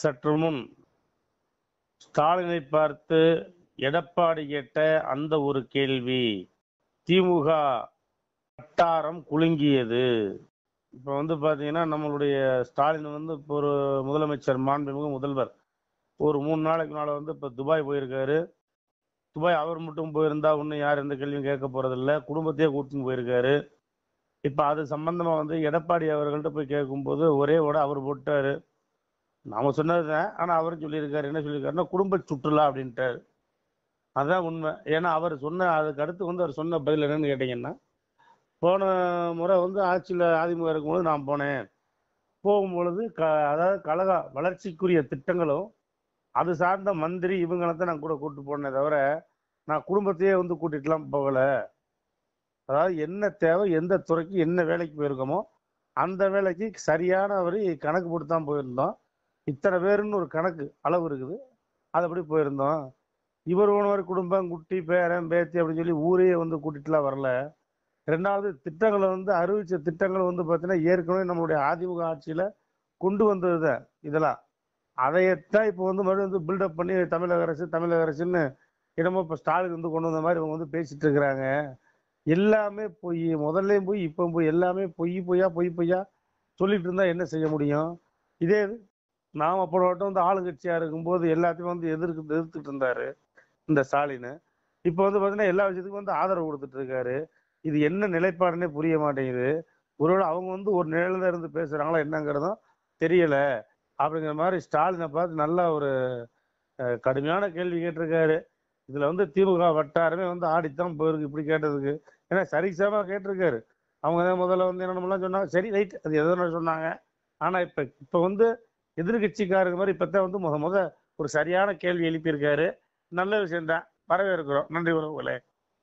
சற்று முன் ஸ்டாலினை பார்த்து எடப்பாடி கேட்ட அந்த ஒரு கேள்வி திமுக வட்டாரம் குலுங்கியது இப்போ வந்து பாத்தீங்கன்னா நம்மளுடைய ஸ்டாலின் வந்து இப்போ ஒரு முதலமைச்சர் மாண்புமிகு முதல்வர் ஒரு மூணு நாளைக்கு நாள் வந்து இப்போ துபாய் போயிருக்காரு துபாய் அவர் மட்டும் போயிருந்தா ஒன்றும் யார் எந்த கேள்வியும் கேட்க போகிறதில்ல குடும்பத்தையே கூட்டின்னு போயிருக்காரு இப்போ அது சம்பந்தமா வந்து எடப்பாடி அவர்கள்ட்ட போய் கேட்கும்போது ஒரே ஓட அவர் போட்டார் நாம தான் ஆனா அவரும் சொல்லியிருக்காரு என்ன சொல்லியிருக்காருன்னா குடும்ப சுற்றுலா அப்படின்ட்டு அதுதான் உண்மை ஏன்னா அவர் சொன்ன அதுக்கு அடுத்து வந்து அவர் சொன்ன பதில் என்னன்னு கேட்டீங்கன்னா போன முறை வந்து ஆட்சியில் அதிமுக இருக்கும்போது நான் போனேன் போகும்பொழுது க அதாவது கழக வளர்ச்சிக்குரிய திட்டங்களும் அது சார்ந்த மந்திரி இவங்களை தான் நான் கூட கூப்பிட்டு போனே தவிர நான் குடும்பத்தையே வந்து கூட்டிகிட்டுலாம் போகலை அதாவது என்ன தேவை எந்த துறைக்கு என்ன வேலைக்கு போயிருக்கோமோ அந்த வேலைக்கு சரியான ஒரு கணக்கு போட்டு தான் போயிருந்தோம் இத்தனை பேருன்னு ஒரு கணக்கு அளவு இருக்குது அது அப்படி போயிருந்தோம் இவர் உணவர் குடும்பம் குட்டி பேரன் பேத்தி அப்படின்னு சொல்லி ஊரையே வந்து கூட்டிட்டுலாம் வரல ரெண்டாவது திட்டங்களை வந்து அறிவிச்ச திட்டங்கள் வந்து பார்த்தீங்கன்னா ஏற்கனவே நம்மளுடைய அதிமுக ஆட்சியில் கொண்டு வந்தது தான் இதெல்லாம் அதையத்தான் இப்போ வந்து மறுபடியும் வந்து பில்டப் பண்ணி தமிழக அரசு தமிழக அரசுன்னு இடமோ இப்போ ஸ்டாலின் வந்து கொண்டு வந்த மாதிரி இவங்க வந்து பேசிட்டு இருக்கிறாங்க எல்லாமே பொய் முதல்லையும் போய் இப்போ போய் எல்லாமே பொய் பொய்யா பொய் பொய்யா சொல்லிட்டு இருந்தால் என்ன செய்ய முடியும் இதே நாம் அப்புறம் வந்து ஆளுங்கட்சியாக இருக்கும்போது எல்லாத்தையும் வந்து எதிர்க்கு எதிர்த்துட்டு இருந்தாரு இந்த ஸ்டாலின் இப்போ வந்து பார்த்தீங்கன்னா எல்லா விஷயத்துக்கும் வந்து ஆதரவு கொடுத்துட்டு இருக்காரு இது என்ன நிலைப்பாடுன்னே புரிய மாட்டேங்குது ஒருவேளை அவங்க வந்து ஒரு நிலையில இருந்து பேசுறாங்களா என்னங்கிறதும் தெரியல அப்படிங்கிற மாதிரி ஸ்டாலினை பார்த்து நல்ல ஒரு கடுமையான கேள்வி கேட்டிருக்காரு இதில் வந்து திமுக வட்டாரமே வந்து ஆடித்தான் போயிருக்கு இப்படி கேட்டதுக்கு ஏன்னா சரிசமாக கேட்டிருக்காரு அவங்க தான் முதல்ல வந்து என்னென்னலாம் சொன்னாங்க சரி ரைட் அது எதனால சொன்னாங்க ஆனால் இப்போ இப்போ வந்து எதிர்கட்சிக்காரங்க மாதிரி இப்பத்தான் வந்து முத முத ஒரு சரியான கேள்வி எழுப்பியிருக்காரு நல்ல விஷயம்தான் வரவேற்கிறோம் நன்றி உறவுகளே